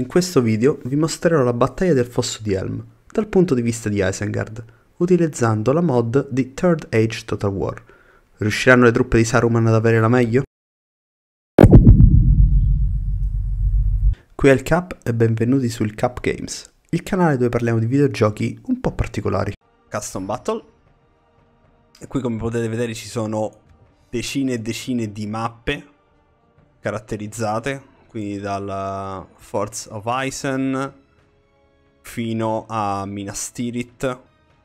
In questo video vi mostrerò la battaglia del fosso di Helm dal punto di vista di Isengard, utilizzando la mod di Third Age Total War. Riusciranno le truppe di Saruman ad avere la meglio? Qui è il Cap e benvenuti sul Cap Games, il canale dove parliamo di videogiochi un po' particolari. Custom Battle. E qui come potete vedere ci sono decine e decine di mappe caratterizzate quindi dal eh, Force of Isen fino a Minas Tirith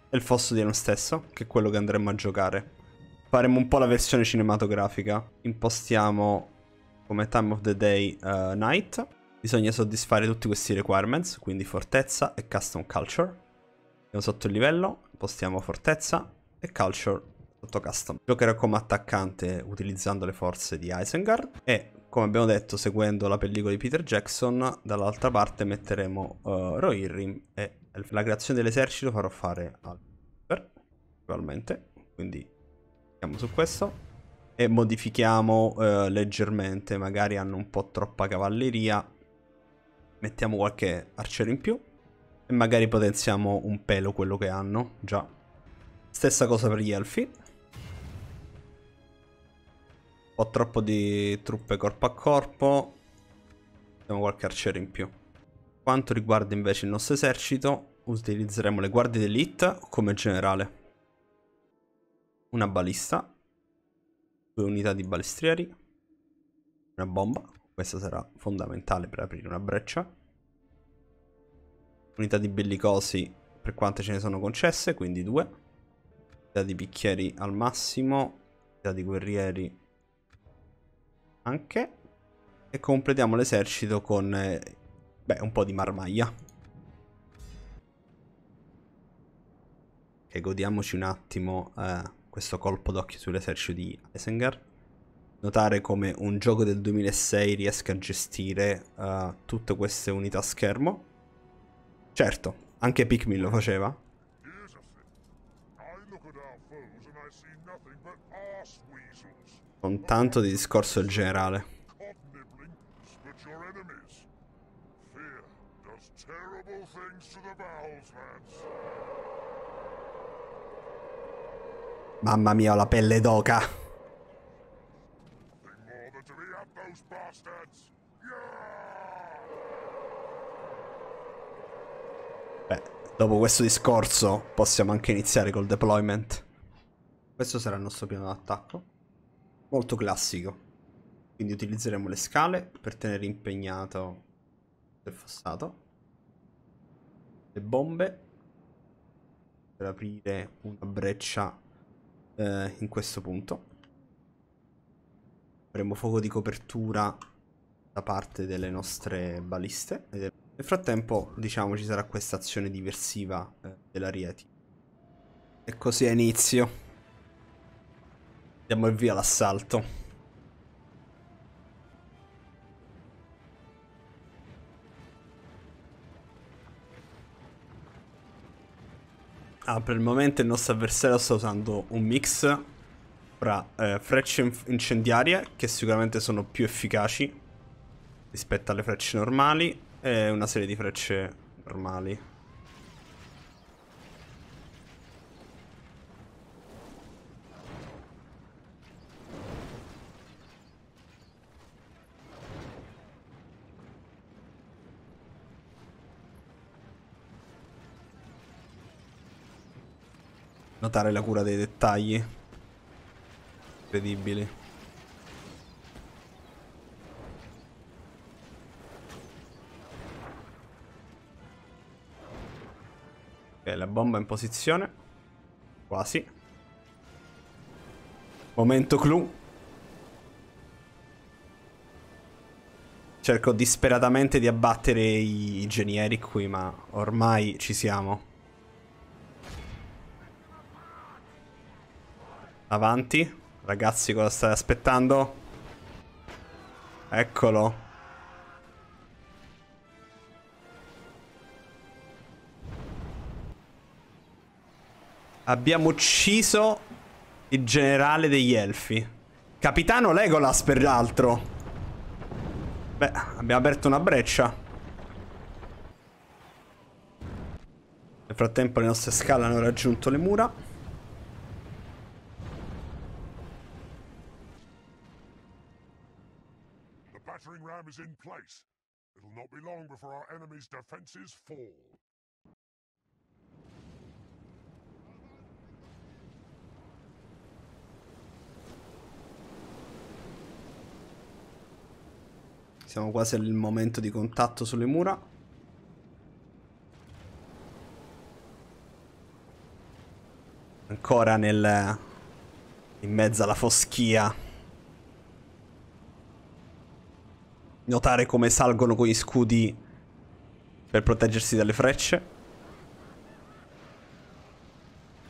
e il Fosso di Iron stesso, che è quello che andremo a giocare. Faremo un po' la versione cinematografica. Impostiamo come time of the day uh, night. Bisogna soddisfare tutti questi requirements, quindi fortezza e custom culture. Andiamo sotto il livello, impostiamo fortezza e culture sotto custom. Giocherò come attaccante utilizzando le forze di Isengard e come abbiamo detto seguendo la pellicola di Peter Jackson, dall'altra parte metteremo uh, eh, Rohirrim e la creazione dell'esercito farò fare al probabilmente, quindi andiamo su questo e modifichiamo eh, leggermente, magari hanno un po' troppa cavalleria, mettiamo qualche arciere in più e magari potenziamo un pelo quello che hanno, già. Stessa cosa per gli elfi. Ho troppo di truppe corpo a corpo. Abbiamo qualche arciere in più. Quanto riguarda invece il nostro esercito, utilizzeremo le guardie d'elite come generale. Una balista. Due unità di balestrieri. Una bomba. Questa sarà fondamentale per aprire una breccia. Unità di bellicosi per quante ce ne sono concesse, quindi due. Unità di picchieri al massimo. Unità di guerrieri anche e completiamo l'esercito con eh, beh, un po' di marmaglia. E godiamoci un attimo eh, questo colpo d'occhio sull'esercito di Isengard. Notare come un gioco del 2006 riesca a gestire eh, tutte queste unità a schermo. Certo, anche Pikmin lo faceva. Here's a thing. I look at our foes and I see nothing but arse weasels con tanto di discorso generale. Mamma mia, ho la pelle d'oca. Beh, dopo questo discorso possiamo anche iniziare col deployment. Questo sarà il nostro piano d'attacco molto classico. Quindi utilizzeremo le scale per tenere impegnato il fossato. Le bombe per aprire una breccia eh, in questo punto. Avremo fuoco di copertura da parte delle nostre baliste. Nel frattempo, diciamo, ci sarà questa azione diversiva eh, dell'Arieti. E così è inizio. Andiamo via l'assalto. Ah, per il momento il nostro avversario sta usando un mix fra eh, frecce incendiarie, che sicuramente sono più efficaci rispetto alle frecce normali, e una serie di frecce normali. Notare la cura dei dettagli. Incredibili. Ok, la bomba è in posizione. Quasi. Momento clou. Cerco disperatamente di abbattere i, i genieri qui, ma ormai ci siamo. Avanti. Ragazzi, cosa state aspettando? Eccolo. Abbiamo ucciso il generale degli elfi. Capitano Legolas, per l'altro. Beh, abbiamo aperto una breccia. Nel frattempo le nostre scale hanno raggiunto le mura. program is in place. It'll not be long before our enemy's defenses fall. Siamo quasi al momento di contatto sulle mura. Ancora nel... in mezzo alla foschia. Notare come salgono con gli scudi per proteggersi dalle frecce.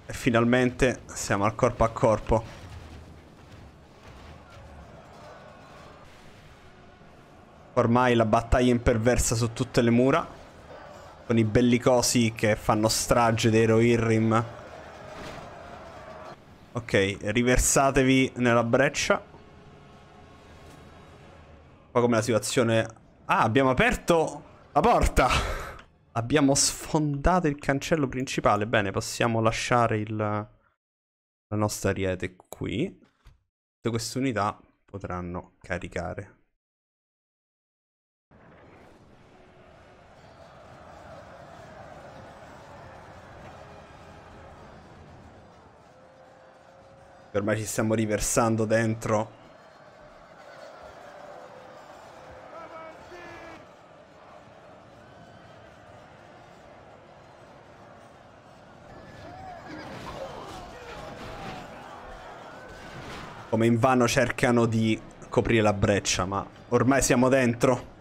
E finalmente siamo al corpo a corpo. Ormai la battaglia imperversa su tutte le mura. Con i bellicosi che fanno strage dei Rohirrim. Ok, riversatevi nella breccia. Qua come la situazione... Ah, abbiamo aperto la porta! Abbiamo sfondato il cancello principale. Bene, possiamo lasciare il... la nostra ariete qui. Tutte queste unità potranno caricare. Ormai ci stiamo riversando dentro come in vano cercano di coprire la breccia, ma ormai siamo dentro.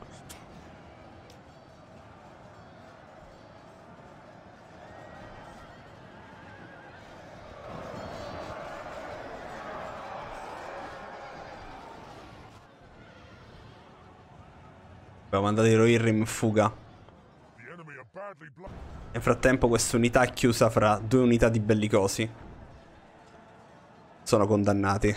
Abbiamo mandato i Rohirrim in fuga. Nel frattempo questa unità è chiusa fra due unità di bellicosi. Sono condannati.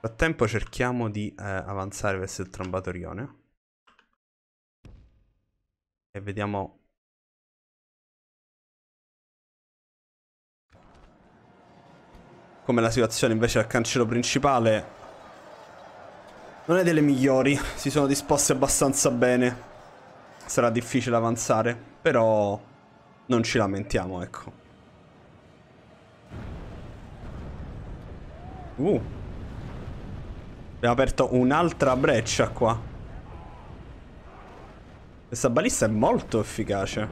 frattempo cerchiamo di eh, avanzare verso il trombatorione E vediamo... Come la situazione invece al cancello principale non è delle migliori, si sono disposte abbastanza bene. Sarà difficile avanzare, però non ci lamentiamo, ecco. Uh. Abbiamo aperto un'altra breccia qua. Questa balista è molto efficace.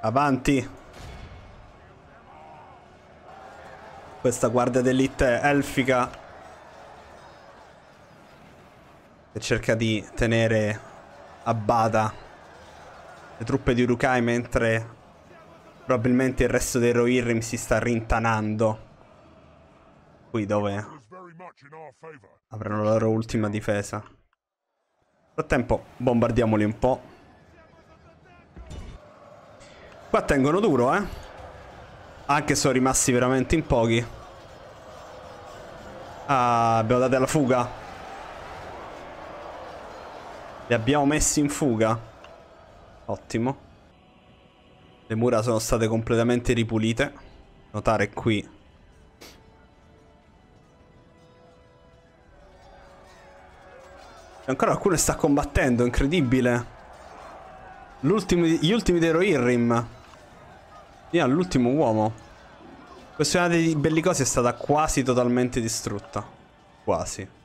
Avanti. Questa guardia d'elite elfica e cerca di tenere a bada le truppe di Urukai mentre probabilmente il resto dei Rohirrim si sta rintanando qui dove avranno la loro ultima difesa. Nel frattempo bombardiamoli un po'. Qua tengono duro, eh. Anche se sono rimasti veramente in pochi. Ah, abbiamo dato la fuga. Li abbiamo messi in fuga. Ottimo. Le mura sono state completamente ripulite. Notare qui. E ancora qualcuno sta combattendo, incredibile. gli ultimi dei Rohirrim. Fino all'ultimo uomo. Questa unità di bellicosi è stata quasi totalmente distrutta. Quasi.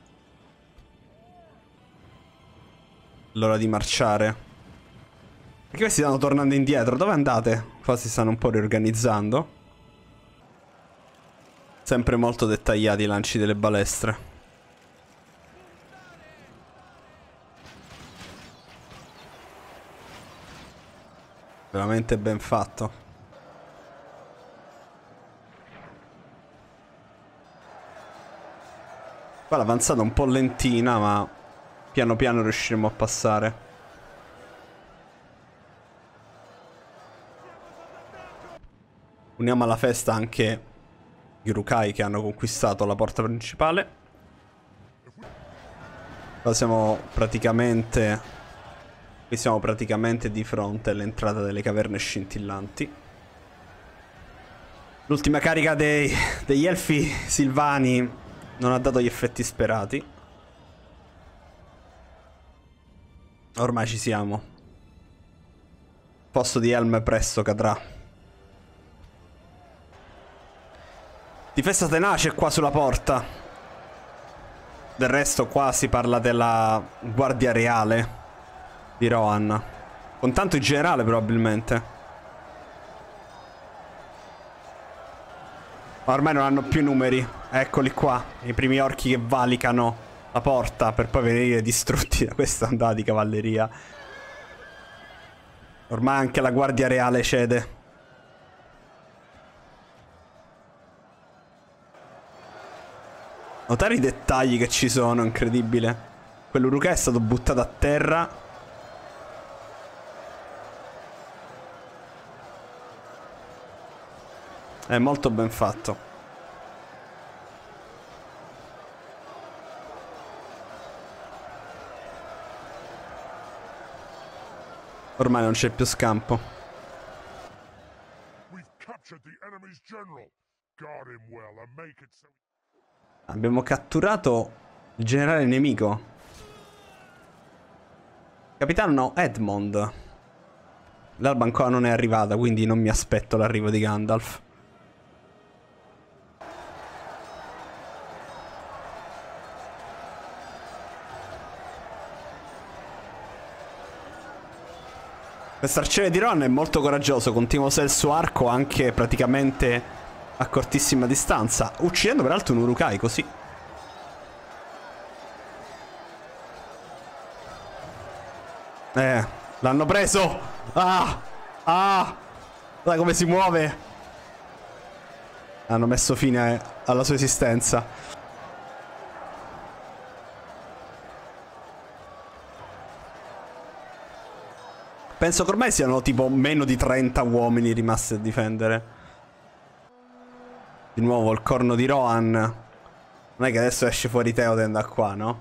l'ora di marciare. Perché questi stanno tornando indietro. Dove andate? Qua si stanno un po' riorganizzando. Sempre molto dettagliati i lanci delle balestre. Veramente ben fatto. Qua l'avanzata è un po' lentina, ma piano piano riusciremo a passare. Uniamo alla festa anche i Rukai che hanno conquistato la porta principale. Qua siamo praticamente... Qui siamo praticamente di fronte all'entrata delle caverne scintillanti. L'ultima carica dei, degli elfi silvani non ha dato gli effetti sperati. Ormai ci siamo. Il posto di Helm presto cadrà. Difesa tenace qua sulla porta. Del resto qua si parla della guardia reale di Rohan. Con tanto il generale probabilmente. Ma ormai non hanno più numeri. Eccoli qua, i primi orchi che valicano la porta per poi venire distrutti da questa andata di cavalleria. Ormai anche la guardia reale cede. Notare i dettagli che ci sono, incredibile. Quell'uruca è stato buttato a terra. È molto ben fatto. Ormai non c'è più scampo. Abbiamo catturato il generale nemico. Capitano Edmond. L'alba ancora non è arrivata, quindi non mi aspetto l'arrivo di Gandalf. Questo arciere di Ron è molto coraggioso, continua a usare il suo arco anche praticamente a cortissima distanza, uccidendo peraltro un Urukai così. Eh, l'hanno preso! Ah! Ah! Guarda come si muove! Hanno messo fine alla sua esistenza. penso che ormai siano tipo meno di 30 uomini rimasti a difendere. Di nuovo il corno di Rohan. Non è che adesso esce fuori Teoden da qua, no?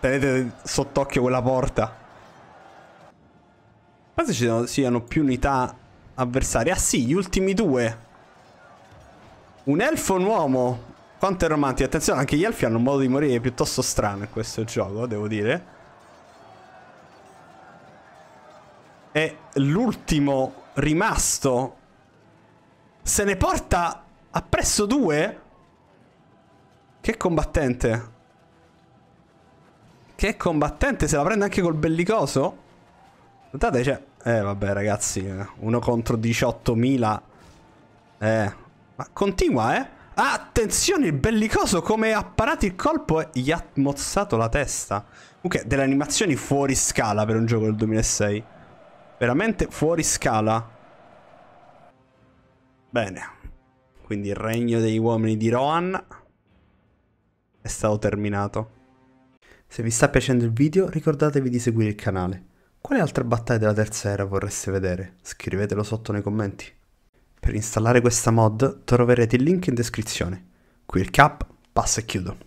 Tenete sott'occhio quella porta. Penso ci siano, siano più unità avversarie. Ah sì, gli ultimi due. Un elfo e un uomo. Quanto è romantico. Attenzione, anche gli elfi hanno un modo di morire piuttosto strano in questo gioco, devo dire. è l'ultimo rimasto. Se ne porta appresso due? Che combattente. Che combattente, se la prende anche col bellicoso? Guardate, cioè... Eh, vabbè, ragazzi, eh, uno contro 18.000. Eh, ma continua, eh? attenzione, il bellicoso come ha parato il colpo e eh, gli ha mozzato la testa. Comunque, okay, delle animazioni fuori scala per un gioco del 2006. Veramente fuori scala. Bene. Quindi il regno degli uomini di Rohan è stato terminato. Se vi sta piacendo il video ricordatevi di seguire il canale. Quale altra battaglia della terza era vorreste vedere? Scrivetelo sotto nei commenti. Per installare questa mod troverete il link in descrizione. Qui il cap, passo e chiudo.